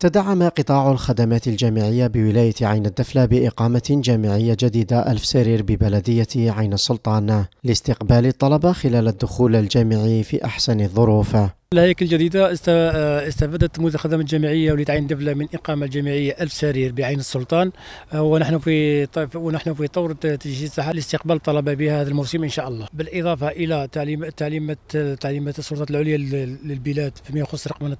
تدعم قطاع الخدمات الجامعية بولاية عين الدفلة بإقامة جامعية جديدة ألف سرير ببلدية عين السلطان لاستقبال الطلبة خلال الدخول الجامعي في أحسن الظروف الهيكل الجديدة آه، استفادت المخدمات الجامعية عين دفلة من إقامة الجامعية ألف سرير بعين السلطان آه، ونحن في ونحن في طور تجهيزها لاستقبال طلبة بها هذا الموسم إن شاء الله بالإضافة إلى تعليم تعليمات تعليمات السلطات العليا للبلاد فيما يخص رقمنة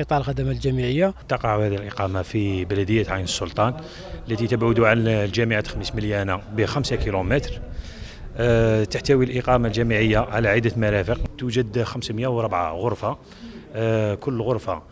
قطاع الخدمات الجامعية تقع هذه الإقامة في بلدية عين السلطان التي تبعد عن الجامعة خمس مليانة بخمسة كيلومتر آه، تحتوي الإقامة الجامعية على عدة مرافق توجد 504 غرفة آه، كل غرفة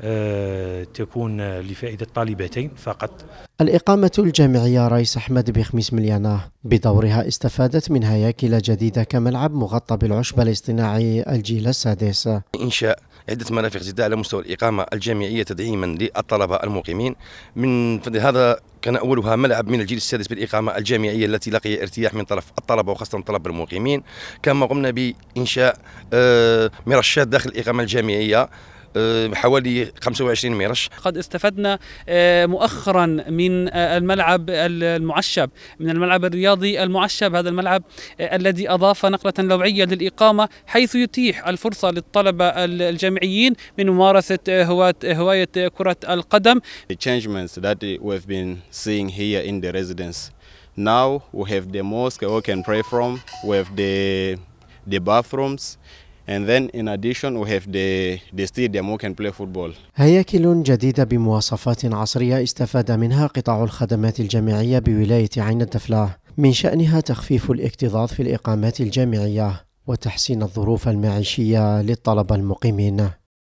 آه، تكون لفائدة طالبتين فقط الإقامة الجامعية رئيس أحمد بخميس مليانة بدورها استفادت من هياكل جديدة كملعب مغطى بالعشب الاصطناعي الجيل السادس إنشاء عدة مرافق جديدة على مستوى الإقامة الجامعية تدعيما للطلبة المقيمين من هذا كان أولها ملعب من الجيل السادس بالإقامة الجامعية التي لقي ارتياح من طرف الطلبة وخاصة طلب المقيمين كما قمنا بإنشاء آه، مرشات داخل الإقامة الجامعية آه، حوالي 25 ميرش قد استفدنا آه، مؤخرا من آه، الملعب المعشب من الملعب الرياضي المعشب هذا الملعب الذي أضاف نقلة نوعية للإقامة حيث يتيح الفرصة للطلبة الجامعيين من ممارسة هواية كرة القدم The changements that we've been seeing here in the residence now we have the mosque we can pray from we have the the bathrooms And then in addition we have the, the stadium we can play football. هياكل جديدة بمواصفات عصرية استفاد منها قطاع الخدمات الجامعية بولاية عين الدفلة من شأنها تخفيف الاكتظاظ في الإقامات الجامعية وتحسين الظروف المعيشية للطلبة المقيمين